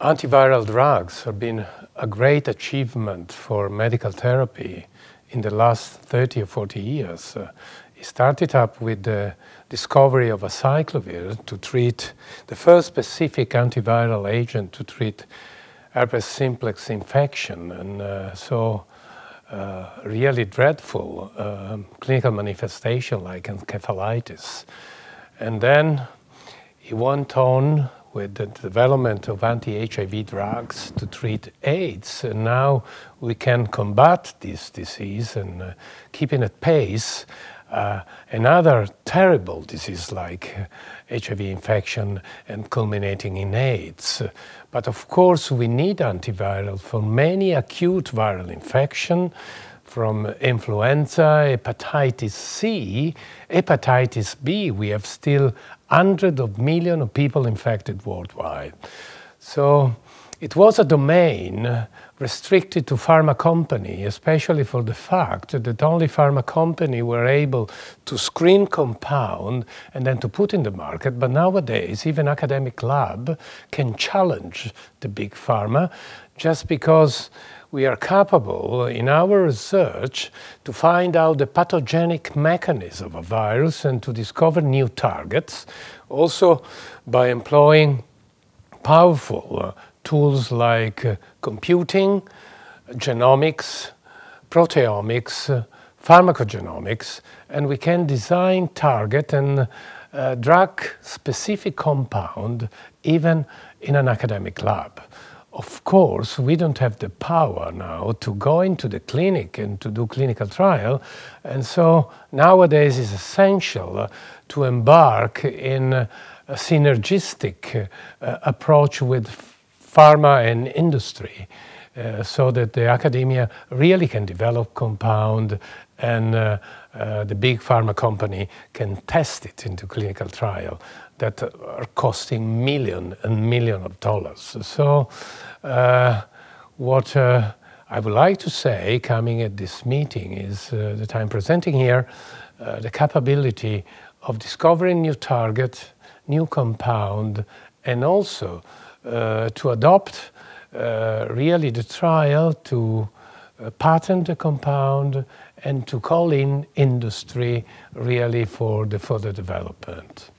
Antiviral drugs have been a great achievement for medical therapy in the last 30 or 40 years. Uh, it started up with the discovery of acyclovir to treat the first specific antiviral agent to treat herpes simplex infection. And uh, so uh, really dreadful um, clinical manifestation like encephalitis. And then he went on with the development of anti-HIV drugs to treat AIDS. And now we can combat this disease and uh, keeping at pace uh, another terrible disease like HIV uh, infection and culminating in AIDS. But of course we need antiviral for many acute viral infection from influenza, hepatitis C, hepatitis B. We have still hundreds of millions of people infected worldwide. So it was a domain restricted to pharma company, especially for the fact that only pharma company were able to screen compound and then to put in the market. But nowadays, even academic lab can challenge the big pharma just because we are capable in our research to find out the pathogenic mechanism of a virus and to discover new targets, also by employing powerful uh, tools like uh, computing, genomics, proteomics, uh, pharmacogenomics, and we can design target and drug-specific compound even in an academic lab. Of course, we don't have the power now to go into the clinic and to do clinical trial. And so nowadays it's essential uh, to embark in a synergistic uh, approach with pharma and industry. Uh, so that the academia really can develop compound and uh, uh, the big pharma company can test it into clinical trial that are costing million and million of dollars. So uh, what uh, I would like to say coming at this meeting is that I'm presenting here the capability of discovering new target, new compound, and also to adopt uh, really the trial to uh, patent the compound and to call in industry really for the further development.